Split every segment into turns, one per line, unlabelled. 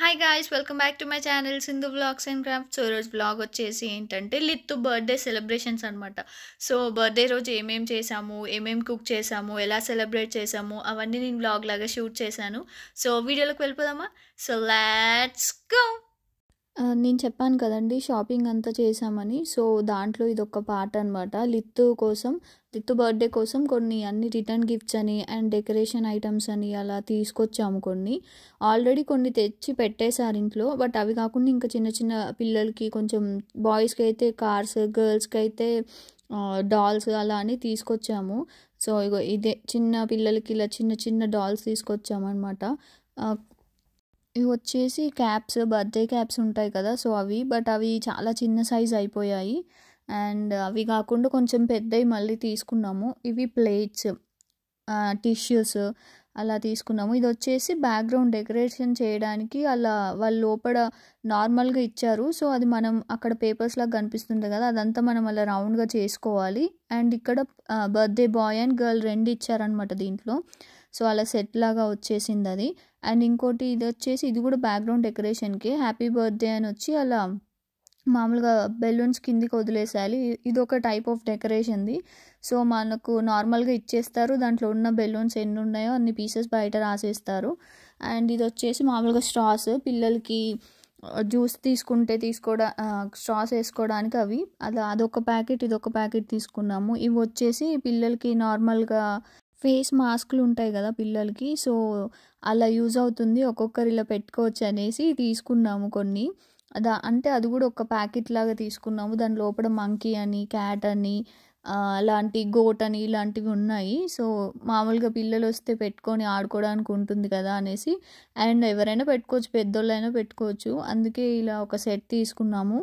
hi guys welcome back to my channel Sindhu blogs and crafts ఈరోజు blog వచ్చేసి ఏంటంటే Lithu birthday celebrations అనమాట so birthday రోజు ఏమేం చేసాము ఏమేం కుక్ చేసాము ఎలా సెలబ్రేట్ చేసాము అవన్నీ నేను బ్లాగ్ లాగా షూట్ చేశాను సో వీడియోలోకి వెళ్ళిపోదామా సో లాట్స్ గో నేను చెప్పాను కదండి షాపింగ్ అంతా చేసామని సో దాంట్లో ఇది ఒక పార్ట్ అనమాట లిత్తు కోసం లిత్తు బర్త్డే కోసం కొన్ని అన్ని రిటర్న్ గిఫ్ట్స్ అని అండ్ డెకరేషన్ ఐటమ్స్ అని అలా తీసుకొచ్చాము కొన్ని ఆల్రెడీ కొన్ని తెచ్చి పెట్టేశారు ఇంట్లో బట్ అవి కాకుండా ఇంకా చిన్న చిన్న పిల్లలకి కొంచెం బాయ్స్కి అయితే కార్స్ గర్ల్స్కి అయితే డాల్స్ అలా అని తీసుకొచ్చాము సో ఇగో ఇదే చిన్న పిల్లలకి ఇలా చిన్న చిన్న డాల్స్ తీసుకొచ్చామన్నమాట ఇవి వచ్చేసి క్యాప్స్ బర్త్డే క్యాప్స్ ఉంటాయి కదా సో అవి బట్ అవి చాలా చిన్న సైజ్ అయిపోయాయి అండ్ అవి కాకుండా కొంచెం పెద్దవి మళ్ళీ తీసుకున్నాము ఇవి ప్లేట్స్ టిష్యూస్ అలా తీసుకున్నాము ఇది వచ్చేసి బ్యాక్గ్రౌండ్ డెకరేషన్ చేయడానికి అలా వాళ్ళు లోపల నార్మల్గా ఇచ్చారు సో అది మనం అక్కడ పేపర్స్ లాగా కనిపిస్తుంది కదా అదంతా మనం అలా రౌండ్గా చేసుకోవాలి అండ్ ఇక్కడ బర్త్డే బాయ్ అండ్ గర్ల్ రెండు ఇచ్చారనమాట దీంట్లో సో అలా సెట్ లాగా వచ్చేసింది అది అండ్ ఇంకోటి ఇది వచ్చేసి ఇది కూడా బ్యాక్గ్రౌండ్ డెకరేషన్కి హ్యాపీ బర్త్డే అని వచ్చి అలా మామూలుగా బెలూన్స్ కిందికి వదిలేసేయాలి ఇది ఒక టైప్ ఆఫ్ డెకరేషన్ది సో మనకు నార్మల్గా ఇచ్చేస్తారు దాంట్లో ఉన్న బెలూన్స్ ఎన్ని ఉన్నాయో అన్ని పీసెస్ బయట రాసేస్తారు అండ్ ఇది వచ్చేసి మామూలుగా స్ట్రాస్ పిల్లలకి జ్యూస్ తీసుకుంటే తీసుకోవడా స్ట్రాస్ వేసుకోవడానికి అవి అది అదొక ప్యాకెట్ ఇదొక ప్యాకెట్ తీసుకున్నాము ఇవి వచ్చేసి పిల్లలకి నార్మల్గా ఫేస్ మాస్కులు ఉంటాయి కదా పిల్లలకి సో అలా యూజ్ అవుతుంది ఒక్కొక్కరు ఇలా పెట్టుకోవచ్చు అనేసి తీసుకున్నాము కొన్ని దా అంటే అది కూడా ఒక ప్యాకెట్ లాగా తీసుకున్నాము దాని లోపల మంకీ అని క్యాట్ అని అలాంటి గోట్ అని ఇలాంటివి ఉన్నాయి సో మామూలుగా పిల్లలు వస్తే పెట్టుకొని ఆడుకోవడానికి ఉంటుంది కదా అనేసి అండ్ ఎవరైనా పెట్టుకోవచ్చు పెద్దోళ్ళైనా పెట్టుకోవచ్చు అందుకే ఇలా ఒక సెట్ తీసుకున్నాము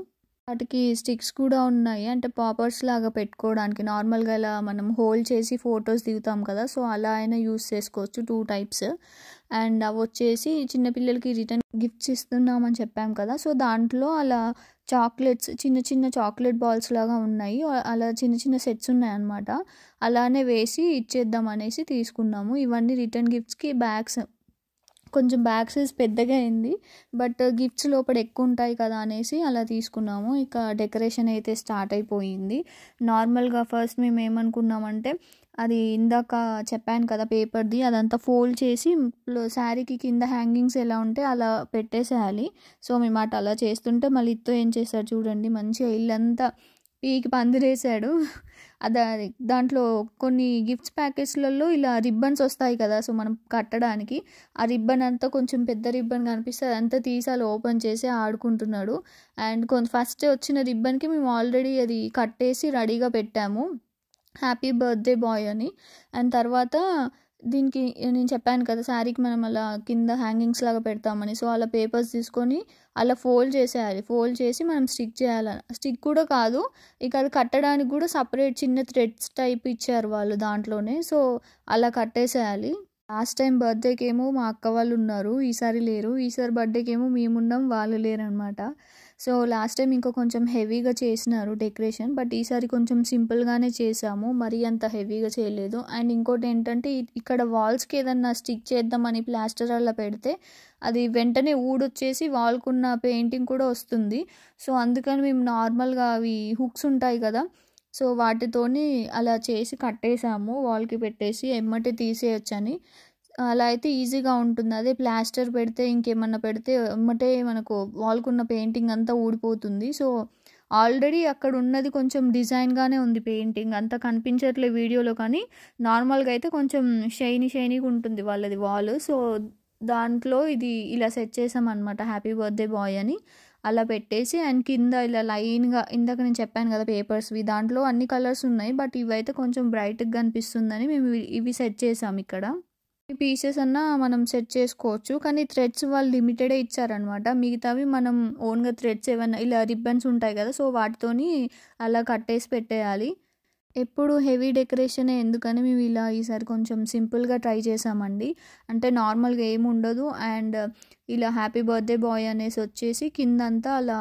వాటికి స్టిక్స్ కూడా ఉన్నాయి అంటే పాపర్స్ లాగా పెట్టుకోవడానికి నార్మల్గా ఇలా మనం హోల్డ్ చేసి ఫొటోస్ దిగుతాం కదా సో అలా అయినా యూస్ చేసుకోవచ్చు టూ టైప్స్ అండ్ అవి వచ్చేసి చిన్నపిల్లలకి రిటర్న్ గిఫ్ట్స్ ఇస్తున్నామని చెప్పాం కదా సో దాంట్లో అలా చాక్లెట్స్ చిన్న చిన్న చాక్లెట్ బాల్స్ లాగా ఉన్నాయి అలా చిన్న చిన్న సెట్స్ ఉన్నాయి అనమాట అలానే వేసి ఇచ్చేద్దాం అనేసి తీసుకున్నాము ఇవన్నీ రిటర్న్ గిఫ్ట్స్కి బ్యాగ్స్ కొంచెం బ్యాగ్ సైజ్ పెద్దగా అయింది బట్ గిఫ్ట్స్ లోపల ఎక్కువ ఉంటాయి కదా అనేసి అలా తీసుకున్నాము ఇక డెకరేషన్ అయితే స్టార్ట్ అయిపోయింది నార్మల్గా ఫస్ట్ మేము ఏమనుకున్నామంటే అది ఇందాక చెప్పాను కదా పేపర్ది అదంతా ఫోల్డ్ చేసి శారీకి కింద హ్యాంగింగ్స్ ఎలా ఉంటే అలా పెట్టేసేయాలి సో మేము అటు అలా చేస్తుంటే మళ్ళీ ఇత్తో ఏం చేస్తారు చూడండి మంచిగా ఇల్లంతా పీకి పందిరేసాడు అది దాంట్లో కొన్ని గిఫ్ట్స్ ప్యాకేజ్లలో ఇలా రిబ్బన్స్ వస్తాయి కదా సో మనం కట్టడానికి ఆ రిబ్బన్ అంతా కొంచెం పెద్ద రిబ్బన్ కనిపిస్తే అంతా తీసాలి ఓపెన్ చేసి ఆడుకుంటున్నాడు అండ్ కొంత ఫస్ట్ వచ్చిన రిబ్బన్కి మేము ఆల్రెడీ అది కట్టేసి రెడీగా పెట్టాము హ్యాపీ బర్త్డే బాయ్ అని అండ్ తర్వాత దీనికి నేను చెప్పాను కదా శారీకి మనం అలా కింద హ్యాంగింగ్స్ లాగా పెడతామని సో అలా పేపర్స్ తీసుకొని అలా ఫోల్డ్ చేసేయాలి ఫోల్డ్ చేసి మనం స్టిక్ చేయాలి స్టిక్ కూడా కాదు ఇక అది కట్టడానికి కూడా సపరేట్ చిన్న థ్రెడ్స్ టైప్ ఇచ్చారు వాళ్ళు దాంట్లోనే సో అలా కట్టేసేయాలి లాస్ట్ టైం బర్త్డేకి ఏమో మా అక్క వాళ్ళు ఉన్నారు ఈసారి లేరు ఈసారి బర్త్డేకి ఏమో మేమున్నాం వాళ్ళు లేరనమాట సో లాస్ట్ టైం ఇంకా కొంచెం హెవీగా చేసినారు డెకరేషన్ బట్ ఈసారి కొంచెం సింపుల్గానే చేసాము మరీ అంత హెవీగా చేయలేదు అండ్ ఇంకోటి ఏంటంటే ఇక్కడ వాల్స్కి ఏదన్నా స్టిక్ చేద్దామని ప్లాస్టర్ అలా పెడితే అది వెంటనే ఊడొచ్చేసి వాల్కున్న పెయింటింగ్ కూడా వస్తుంది సో అందుకని మేము నార్మల్గా అవి హుక్స్ ఉంటాయి కదా సో వాటితోని అలా చేసి కట్టేసాము వాల్కి పెట్టేసి ఎమ్మటి తీసేయొచ్చని అలా అయితే ఈజీగా ఉంటుంది అదే ప్లాస్టర్ పెడితే ఇంకేమన్నా పెడితే ఎమ్మటే మనకు వాల్కున్న పెయింటింగ్ అంతా ఊడిపోతుంది సో ఆల్రెడీ అక్కడ ఉన్నది కొంచెం డిజైన్గానే ఉంది పెయింటింగ్ అంత కనిపించట్లేదు వీడియోలో కానీ నార్మల్గా అయితే కొంచెం షైనీ షైనీగా ఉంటుంది వాళ్ళది వాల్ సో దాంట్లో ఇది ఇలా సెట్ చేసామన్నమాట హ్యాపీ బర్త్డే బాయ్ అని అలా పెట్టేసి అండ్ కింద ఇలా లైన్గా ఇందాక నేను చెప్పాను కదా పేపర్స్వి దాంట్లో అన్ని కలర్స్ ఉన్నాయి బట్ ఇవైతే కొంచెం బ్రైట్గా కనిపిస్తుందని మేము ఇవి సెట్ చేసాము ఇక్కడ పీసెస్ అన్న మనం సెట్ చేసుకోవచ్చు కానీ థ్రెడ్స్ వాళ్ళు లిమిటెడే ఇచ్చారనమాట మిగతావి మనం ఓన్గా థ్రెడ్స్ ఏమైనా ఇలా రిబ్బన్స్ ఉంటాయి కదా సో వాటితోని అలా కట్టేసి పెట్టేయాలి ఎప్పుడు హెవీ డెకరేషనే ఎందుకని మేము ఇలా ఈసారి కొంచెం సింపుల్గా ట్రై చేసామండి అంటే నార్మల్గా ఏమి ఉండదు అండ్ ఇలా హ్యాపీ బర్త్డే బాయ్ అనేసి వచ్చేసి కిందంతా అలా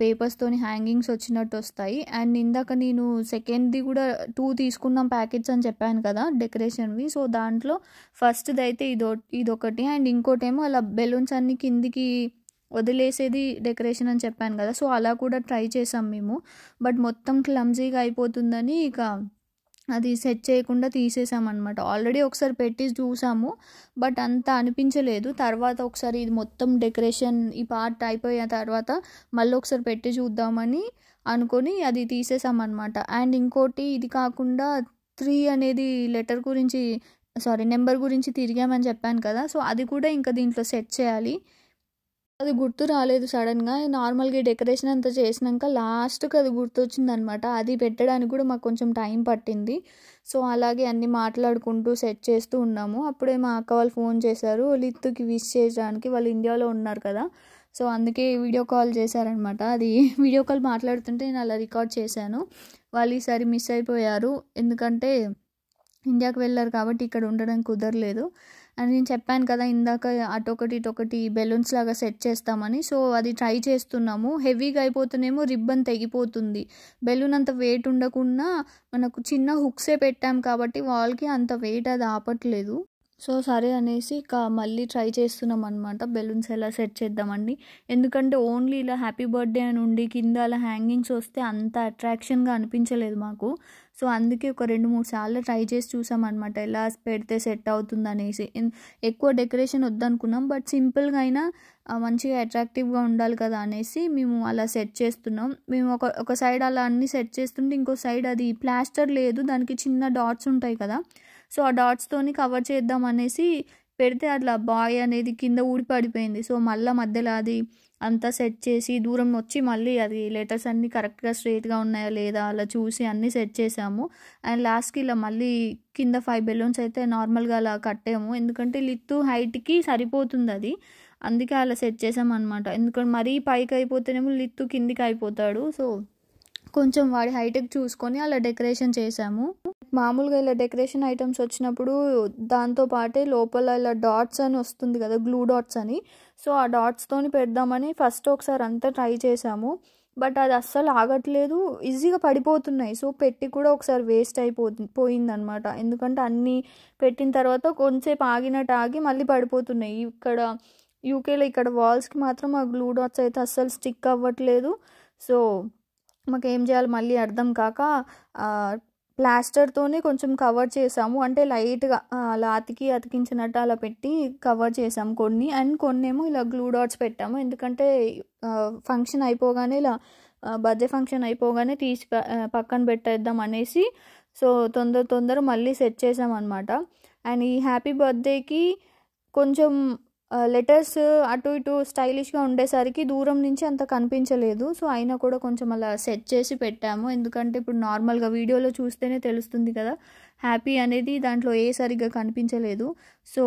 పేపర్స్తోని హ్యాంగింగ్స్ వచ్చినట్టు వస్తాయి అండ్ ఇందాక నేను సెకండ్ది కూడా టూ తీసుకున్నాం ప్యాకెట్స్ అని చెప్పాను కదా డెకరేషన్వి సో దాంట్లో ఫస్ట్ది అయితే ఇదో ఇదొకటి అండ్ ఇంకోటి ఏమో అలా బెలూన్స్ అన్ని కిందికి వదిలేసేది డెకరేషన్ అని చెప్పాను కదా సో అలా కూడా ట్రై చేసాం మేము బట్ మొత్తం క్లమ్జీగా అయిపోతుందని ఇక అది సెట్ చేయకుండా తీసేసామన్నమాట ఆల్రెడీ ఒకసారి పెట్టి చూసాము బట్ అంత అనిపించలేదు తర్వాత ఒకసారి ఇది మొత్తం డెకరేషన్ ఈ పార్ట్ అయిపోయిన తర్వాత మళ్ళీ ఒకసారి పెట్టి చూద్దామని అనుకొని అది తీసేసామన్నమాట అండ్ ఇంకోటి ఇది కాకుండా త్రీ అనేది లెటర్ గురించి సారీ నెంబర్ గురించి తిరిగామని చెప్పాను కదా సో అది కూడా ఇంకా దీంట్లో సెట్ చేయాలి అది గుర్తు రాలేదు సడన్గా నార్మల్గా డెకరేషన్ అంతా చేసినాక లాస్ట్కి అది గుర్తొచ్చిందనమాట అది పెట్టడానికి కూడా మాకు కొంచెం టైం పట్టింది సో అలాగే అన్నీ మాట్లాడుకుంటూ సెట్ చేస్తూ ఉన్నాము అప్పుడే మా అక్క వాళ్ళు ఫోన్ చేశారు లిత్తుకి విష్ చేయడానికి వాళ్ళు ఇండియాలో ఉన్నారు కదా సో అందుకే వీడియో కాల్ చేశారనమాట అది వీడియో కాల్ మాట్లాడుతుంటే నేను అలా రికార్డ్ చేశాను వాళ్ళు ఈసారి మిస్ అయిపోయారు ఎందుకంటే ఇండియాకి వెళ్ళారు కాబట్టి ఇక్కడ ఉండడం కుదరలేదు అని నేను చెప్పాను కదా ఇందాక అటొకటి ఇటొకటి బెలూన్స్ లాగా సెట్ చేస్తామని సో అది ట్రై చేస్తున్నాము హెవీగా అయిపోతేనేమో రిబ్బన్ తెగిపోతుంది బెలూన్ అంత వెయిట్ ఉండకుండా మనకు చిన్న హుక్సే పెట్టాం కాబట్టి వాళ్ళకి అంత వెయిట్ అది ఆపట్లేదు సో సరే అనేసి ఇక మళ్ళీ ట్రై చేస్తున్నాం అనమాట బెలూన్స్ ఎలా సెట్ చేద్దామండి ఎందుకంటే ఓన్లీ ఇలా హ్యాపీ బర్త్డే అని ఉండి కింద అలా హ్యాంగింగ్స్ వస్తే అంత అట్రాక్షన్గా అనిపించలేదు మాకు సో అందుకే ఒక రెండు మూడు సార్లు ట్రై చేసి చూసామన్నమాట ఎలా పెడితే సెట్ అవుతుంది అనేసి ఎక్కువ డెకరేషన్ వద్దనుకున్నాం బట్ సింపుల్గా అయినా మంచిగా అట్రాక్టివ్గా ఉండాలి కదా అనేసి మేము అలా సెట్ చేస్తున్నాం మేము ఒక ఒక సైడ్ అలా అన్ని సెట్ చేస్తుంటే ఇంకో సైడ్ అది ప్లాస్టర్ లేదు దానికి చిన్న డాట్స్ ఉంటాయి కదా సో ఆ డాట్స్తోని కవర్ చేద్దాం అనేసి పెడితే అట్లా బాయ్ అనేది కింద ఊడిపడిపోయింది సో మళ్ళీ మధ్యలో అది అంతా సెట్ చేసి దూరం వచ్చి మళ్ళీ అది లెటర్స్ అన్నీ కరెక్ట్గా స్ట్రేట్గా ఉన్నాయా లేదా అలా చూసి అన్నీ సెట్ చేసాము అండ్ లాస్ట్కి ఇలా మళ్ళీ కింద ఫైవ్ బెలూన్స్ అయితే నార్మల్గా అలా కట్టాము ఎందుకంటే లిత్తు హైట్కి సరిపోతుంది అది అందుకే అలా సెట్ చేసాం అనమాట ఎందుకంటే మరీ పైకి అయిపోతేనేమో లిత్తు కిందికి అయిపోతాడు సో కొంచెం వాడి హైటెక్ చూసుకొని అలా డెకరేషన్ చేసాము మామూలుగా ఇలా డెకరేషన్ ఐటమ్స్ వచ్చినప్పుడు దాంతో పాటే లోపల ఇలా డాట్స్ అని వస్తుంది కదా గ్లూ డాట్స్ అని సో ఆ డాట్స్తోని పెడదామని ఫస్ట్ ఒకసారి అంతా ట్రై చేశాము బట్ అది అస్సలు ఆగట్లేదు ఈజీగా పడిపోతున్నాయి సో పెట్టి కూడా ఒకసారి వేస్ట్ అయిపోతుంది పోయిందనమాట ఎందుకంటే అన్నీ పెట్టిన తర్వాత కొంచెంసేపు ఆగినట్టు ఆగి మళ్ళీ పడిపోతున్నాయి ఇక్కడ యూకేలో ఇక్కడ వాల్స్కి మాత్రం ఆ గ్లూ డాట్స్ అయితే అస్సలు స్టిక్ అవ్వట్లేదు సో మాకు ఏం చేయాలి మళ్ళీ అర్థం కాక ప్లాస్టర్తోనే కొంచెం కవర్ చేసాము అంటే లైట్గా అలా అతికి అతికించినట్టు అలా పెట్టి కవర్ చేసాము కొన్ని అండ్ కొన్ని ఏమో ఇలా గ్లూ డాట్స్ పెట్టాము ఎందుకంటే ఫంక్షన్ అయిపోగానే ఇలా బర్త్డే ఫంక్షన్ అయిపోగానే తీసి పక్కన పెట్టేద్దాం అనేసి సో తొందర తొందర మళ్ళీ సెట్ చేసామన్నమాట అండ్ ఈ హ్యాపీ బర్త్డేకి కొంచెం లెటర్స్ అటు ఇటు స్టైలిష్గా ఉండేసరికి దూరం నుంచి అంత కనిపించలేదు సో అయినా కూడా కొంచెం అలా సెట్ చేసి పెట్టాము ఎందుకంటే ఇప్పుడు నార్మల్గా వీడియోలో చూస్తేనే తెలుస్తుంది కదా హ్యాపీ అనేది దాంట్లో ఏ సరిగ్గా కనిపించలేదు సో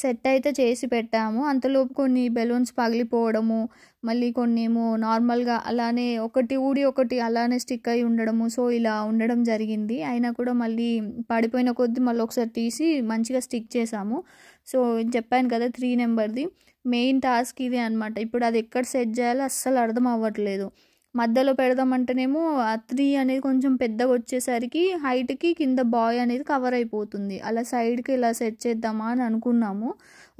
సెట్ అయితే చేసి పెట్టాము అంతలోపు కొన్ని బెలూన్స్ పగిలిపోవడము మళ్ళీ కొన్ని ఏమో నార్మల్గా అలానే ఒకటి ఊడి ఒకటి అలానే స్టిక్ అయి ఉండడము సో ఇలా ఉండడం జరిగింది అయినా కూడా మళ్ళీ పడిపోయిన కొద్దీ మళ్ళీ ఒకసారి తీసి మంచిగా స్టిక్ చేసాము సో చెప్పాను కదా త్రీ నెంబర్ది మెయిన్ టాస్క్ ఇది అనమాట ఇప్పుడు అది ఎక్కడ సెట్ చేయాలో అస్సలు అర్థం అవ్వట్లేదు మధ్యలో పెడదామంటేనేమో ఆ త్రీ అనేది కొంచెం పెద్దగా వచ్చేసరికి హైట్కి కింద బాయ్ అనేది కవర్ అయిపోతుంది అలా సైడ్కి ఇలా సెట్ చేద్దామా అని అనుకున్నాము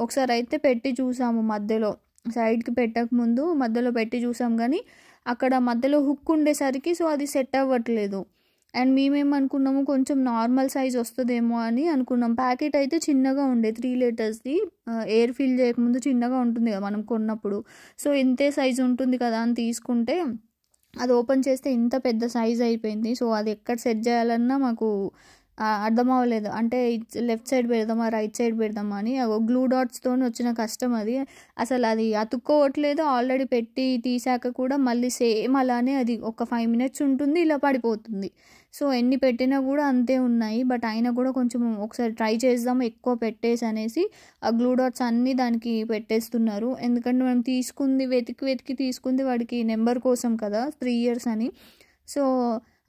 ఒకసారి అయితే పెట్టి చూసాము మధ్యలో సైడ్కి పెట్టకముందు మధ్యలో పెట్టి చూసాం కానీ అక్కడ మధ్యలో హుక్ ఉండేసరికి సో అది సెట్ అవ్వట్లేదు అండ్ మేమేమనుకున్నాము కొంచెం నార్మల్ సైజ్ వస్తుందేమో అని అనుకున్నాం ప్యాకెట్ అయితే చిన్నగా ఉండే త్రీ లీటర్స్ది ఎయిర్ ఫిల్ చేయకముందు చిన్నగా ఉంటుంది కదా మనం కొన్నప్పుడు సో ఇంతే సైజు ఉంటుంది కదా అని తీసుకుంటే అది ఓపెన్ చేస్తే ఇంత పెద్ద సైజ్ అయిపోయింది సో అది ఎక్కడ సెట్ చేయాలన్నా మాకు అర్థం అవ్వలేదు అంటే లెఫ్ట్ సైడ్ పెడదామా రైట్ సైడ్ పెడదామా అని గ్లూ డాట్స్తో వచ్చిన కష్టం అది అసలు అది అతుక్కోవట్లేదు ఆల్రెడీ పెట్టి తీసాక కూడా మళ్ళీ సేమ్ అలానే అది ఒక ఫైవ్ మినిట్స్ ఉంటుంది ఇలా పడిపోతుంది సో ఎన్ని పెట్టినా కూడా అంతే ఉన్నాయి బట్ అయినా కూడా కొంచెం ఒకసారి ట్రై చేద్దాం ఎక్కువ పెట్టేసి అనేసి ఆ గ్లూ డాట్స్ అన్నీ దానికి పెట్టేస్తున్నారు ఎందుకంటే మనం తీసుకుంది వెతికి వెతికి తీసుకుంది వాడికి నెంబర్ కోసం కదా త్రీ ఇయర్స్ అని సో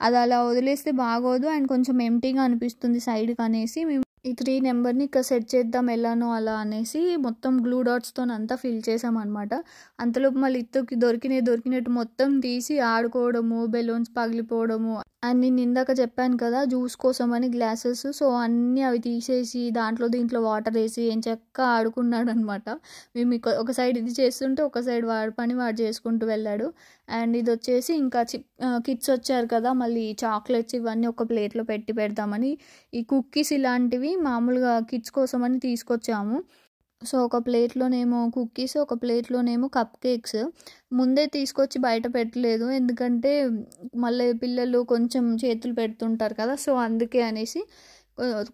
అది అలా వదిలేస్తే బాగోదు అండ్ కొంచెం ఎంటీగా అనిపిస్తుంది సైడ్కి అనేసి మేము ఈ త్రీ నెంబర్ని ఇక్కడ సెట్ చేద్దాం ఎలానో అలా అనేసి మొత్తం గ్లూ డాట్స్తో అంతా ఫిల్ చేసామన్నమాట అంతలోపు మళ్ళీ ఇత్తుకి దొరికినవి దొరికినట్టు మొత్తం తీసి ఆడుకోవడము బెలూన్స్ పగిలిపోవడము అండ్ నేను ఇందాక చెప్పాను కదా జ్యూస్ కోసం అని గ్లాసెస్ సో అన్నీ అవి తీసేసి దాంట్లో దీంట్లో వాటర్ వేసి ఏం చెక్క ఆడుకున్నాడు అనమాట మేము ఒక సైడ్ ఇది చేస్తుంటే ఒక సైడ్ వాడి పని వాడు చేసుకుంటూ వెళ్ళాడు అండ్ ఇది వచ్చేసి ఇంకా చి కిడ్స్ వచ్చారు కదా మళ్ళీ చాక్లెట్స్ ఇవన్నీ ఒక ప్లేట్లో పెట్టి పెడతామని ఈ కుక్కీస్ ఇలాంటివి మామూలుగా కిడ్స్ కోసం అని తీసుకొచ్చాము సో ఒక ప్లేట్లోనేమో కుక్కీస్ ఒక ప్లేట్లోనేమో కప్ కేక్స్ ముందే తీసుకొచ్చి బయట పెట్టలేదు ఎందుకంటే మళ్ళీ పిల్లలు కొంచెం చేతులు పెడుతుంటారు కదా సో అందుకే అనేసి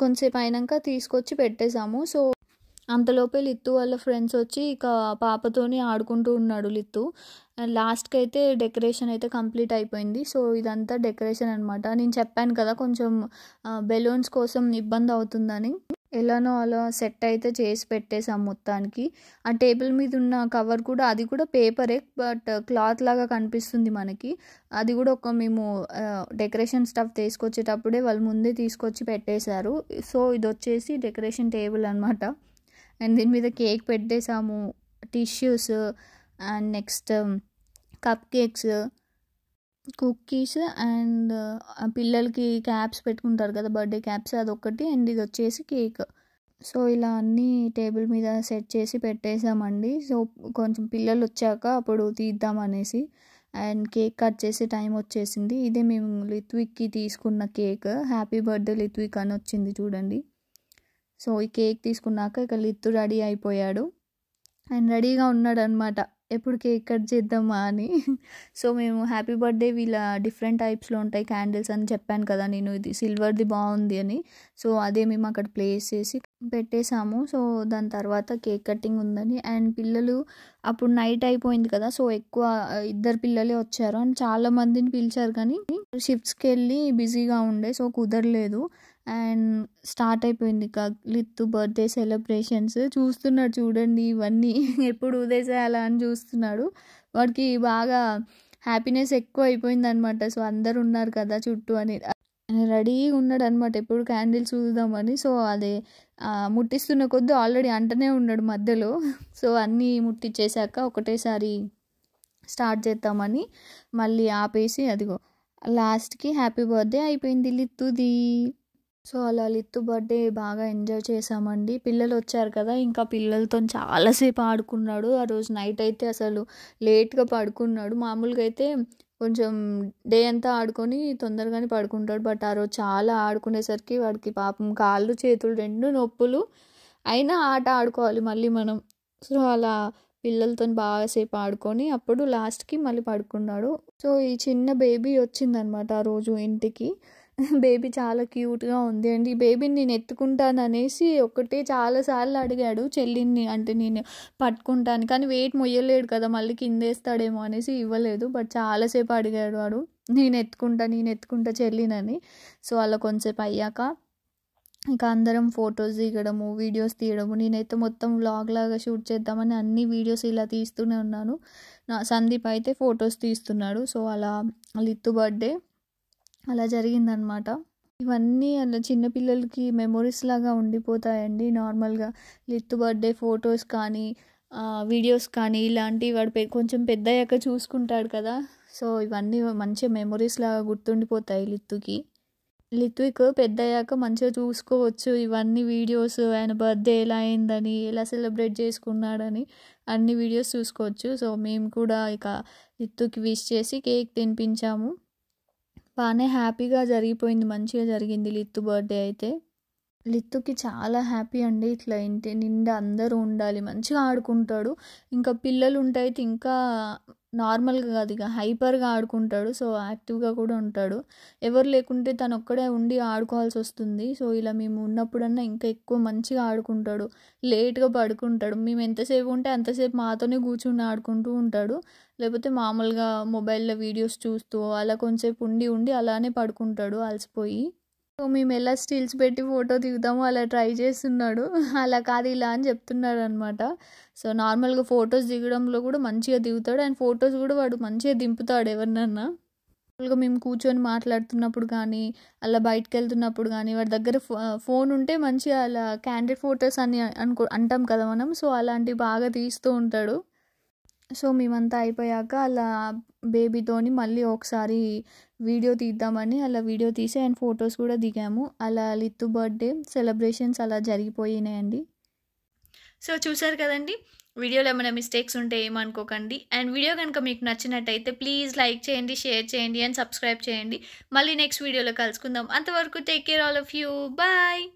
కొంచెం అయినాక తీసుకొచ్చి పెట్టేశాము సో అంతలోపే లిత్తు వాళ్ళ ఫ్రెండ్స్ వచ్చి ఇక పాపతోనే ఆడుకుంటూ ఉన్నాడు లిత్తు లాస్ట్కి అయితే డెకరేషన్ అయితే కంప్లీట్ అయిపోయింది సో ఇదంతా డెకరేషన్ అనమాట నేను చెప్పాను కదా కొంచెం బెలూన్స్ కోసం ఇబ్బంది అవుతుందని ఎలానో అలా సెట్ అయితే చేసి పెట్టేసాం మొత్తానికి ఆ టేబుల్ మీద ఉన్న కవర్ కూడా అది కూడా పేపరే బట్ క్లాత్ లాగా కనిపిస్తుంది మనకి అది కూడా ఒక మేము డెకరేషన్ స్టఫ్ తీసుకొచ్చేటప్పుడే వాళ్ళు ముందే తీసుకొచ్చి పెట్టేశారు సో ఇది వచ్చేసి డెకరేషన్ టేబుల్ అనమాట అండ్ దీని మీద కేక్ పెట్టేసాము tissues and next cup cakes cookies and పిల్లలకి క్యాప్స్ పెట్టుకుంటారు కదా బర్త్డే క్యాప్స్ అదొకటి అండ్ ఇది వచ్చేసి కేక్ సో ఇలా అన్నీ టేబుల్ మీద సెట్ చేసి పెట్టేసామండి సో కొంచెం పిల్లలు వచ్చాక అప్పుడు తీద్దాం అనేసి అండ్ కేక్ కట్ చేసే టైం వచ్చేసింది ఇదే మేము లిత్విక్కి తీసుకున్న కేక్ హ్యాపీ బర్త్డే లిత్విక్ అని వచ్చింది చూడండి సో ఈ కేక్ తీసుకున్నాక ఇక లిత్తు రెడీ అయిపోయాడు అండ్ రెడీగా ఉన్నాడు అనమాట ఎప్పుడు కేక్ కట్ చేద్దామా అని సో మేము హ్యాపీ బర్త్డే వీళ్ళ డిఫరెంట్ టైప్స్లో ఉంటాయి క్యాండిల్స్ అని చెప్పాను కదా నేను ఇది సిల్వర్ది బాగుంది అని సో అదే మేము అక్కడ ప్లేస్ చేసి పెట్టేశాము సో దాని తర్వాత కేక్ కటింగ్ ఉందని అండ్ పిల్లలు అప్పుడు నైట్ అయిపోయింది కదా సో ఎక్కువ ఇద్దరు పిల్లలే వచ్చారు అండ్ చాలా మందిని పిలిచారు కానీ షిఫ్ట్స్కి వెళ్ళి బిజీగా ఉండే సో కుదరలేదు అండ్ స్టార్ట్ అయిపోయింది లిత్తు బర్త్డే సెలబ్రేషన్స్ చూస్తున్నాడు చూడండి ఇవన్నీ ఎప్పుడు ఉదేసేయాలా అని చూస్తున్నాడు వాడికి బాగా హ్యాపీనెస్ ఎక్కువ అయిపోయింది అనమాట సో అందరు ఉన్నారు కదా చుట్టూ అని రెడీగా ఉన్నాడు అనమాట ఎప్పుడు క్యాండిల్స్ చూద్దామని సో అదే ముట్టిస్తున్న కొద్దీ ఆల్రెడీ అంటనే ఉన్నాడు మధ్యలో సో అన్నీ ముట్టించేశాక ఒకటేసారి స్టార్ట్ చేద్దామని మళ్ళీ ఆపేసి అదిగో లాస్ట్కి హ్యాపీ బర్త్డే అయిపోయింది లిత్తుది సో అలా లిత్తు బర్త్డే బాగా ఎంజాయ్ చేసామండి పిల్లలు వచ్చారు కదా ఇంకా పిల్లలతో చాలాసేపు ఆడుకున్నాడు ఆ రోజు నైట్ అయితే అసలు లేట్గా పడుకున్నాడు మామూలుగా అయితే కొంచెం డే అంతా ఆడుకొని తొందరగానే పడుకుంటాడు బట్ ఆ రోజు చాలా ఆడుకునేసరికి వాడికి పాపం కాళ్ళు చేతులు రెండు నొప్పులు అయినా ఆట ఆడుకోవాలి మళ్ళీ మనం సో అలా పిల్లలతో బాగాసేపు ఆడుకొని అప్పుడు లాస్ట్కి మళ్ళీ పడుకున్నాడు సో ఈ చిన్న బేబీ వచ్చిందనమాట ఆ రోజు ఇంటికి బేబీ చాలా క్యూట్గా ఉంది అండి బేబీని నేను ఎత్తుకుంటాను అనేసి ఒకటే చాలాసార్లు అడిగాడు చెల్లిని అంటే నేను పట్టుకుంటాను కానీ వెయిట్ మొయ్యలేడు కదా మళ్ళీ కిందేస్తాడేమో అనేసి ఇవ్వలేదు బట్ చాలాసేపు అడిగాడు వాడు నేను ఎత్తుకుంటా నేను ఎత్తుకుంటా చెల్లినని సో అలా కొంచెంసేపు అయ్యాక ఇంకా అందరం ఫొటోస్ దిగడము వీడియోస్ తీయడము నేనైతే మొత్తం వ్లాగ్ లాగా షూట్ చేద్దామని అన్ని వీడియోస్ ఇలా తీస్తూనే ఉన్నాను నా సందీప్ అయితే ఫొటోస్ తీస్తున్నాడు సో అలా లిత్తు బర్త్డే అలా జరిగిందనమాట ఇవన్నీ అలా చిన్నపిల్లలకి మెమొరీస్ లాగా ఉండిపోతాయండి నార్మల్గా లిత్ బర్త్డే ఫొటోస్ కానీ వీడియోస్ కానీ ఇలాంటివి వాడు కొంచెం పెద్ద అయ్యాక చూసుకుంటాడు కదా సో ఇవన్నీ మంచి మెమొరీస్ లాగా గుర్తుండిపోతాయి లిత్తుకి లిత్విక్ పెద్ద అయ్యాక మంచిగా చూసుకోవచ్చు ఇవన్నీ వీడియోస్ ఆయన బర్త్డే ఎలా అయిందని ఎలా సెలబ్రేట్ చేసుకున్నాడని అన్ని వీడియోస్ చూసుకోవచ్చు సో మేము కూడా ఇక లిత్తుకి విష్ చేసి కేక్ తినిపించాము బాగానే హ్యాపీగా జరిగిపోయింది మంచిగా జరిగింది లిత్తు బర్త్డే అయితే లిత్తుకి చాలా హ్యాపీ అండి ఇట్లా ఇంటి నిండా అందరూ ఉండాలి మంచిగా ఆడుకుంటాడు ఇంకా పిల్లలు ఉంటాయి అయితే ఇంకా నార్మల్గా కాదు ఇక హైపర్గా ఆడుకుంటాడు సో యాక్టివ్గా కూడా ఉంటాడు ఎవరు లేకుంటే తను ఒక్కడే ఉండి ఆడుకోవాల్సి వస్తుంది సో ఇలా మేము ఉన్నప్పుడన్నా ఇంకా ఎక్కువ మంచిగా ఆడుకుంటాడు లేట్గా పడుకుంటాడు మేము ఎంతసేపు ఉంటే అంతసేపు మాతోనే కూర్చుని ఆడుకుంటూ ఉంటాడు లేకపోతే మామూలుగా మొబైల్లో వీడియోస్ చూస్తూ అలా కొంచెంసేపు ఉండి ఉండి అలానే పడుకుంటాడు అలసిపోయి సో మేము ఎలా స్టిల్స్ పెట్టి ఫోటో దిగుతామో అలా ట్రై చేస్తున్నాడు అలా కాదు ఇలా అని చెప్తున్నాడు అనమాట సో నార్మల్గా ఫొటోస్ దిగడంలో కూడా మంచిగా దిగుతాడు అండ్ ఫొటోస్ కూడా వాడు మంచిగా దింపుతాడు ఎవరినన్నా నార్మల్గా మేము కూర్చొని మాట్లాడుతున్నప్పుడు కానీ అలా బయటకు వెళ్తున్నప్పుడు కానీ వాడి దగ్గర ఫోన్ ఉంటే మంచిగా అలా క్యాండిడ్ ఫొటోస్ అని అనుకో అంటాం కదా మనం సో అలాంటివి బాగా తీస్తూ ఉంటాడు సో మేమంతా అయిపోయాక అలా బేబీతోని మళ్ళీ ఒకసారి వీడియో తీద్దామని అలా వీడియో తీసి అండ్ ఫొటోస్ కూడా దిగాము అలా లిత్తు బర్త్డే సెలబ్రేషన్స్ అలా జరిగిపోయినాయండి సో చూసారు కదండి వీడియోలో ఏమైనా మిస్టేక్స్ ఉంటే ఏమనుకోకండి అండ్ వీడియో కనుక మీకు నచ్చినట్టయితే ప్లీజ్ లైక్ చేయండి షేర్ చేయండి అండ్ సబ్స్క్రైబ్ చేయండి మళ్ళీ నెక్స్ట్ వీడియోలో కలుసుకుందాం అంతవరకు take care all of you bye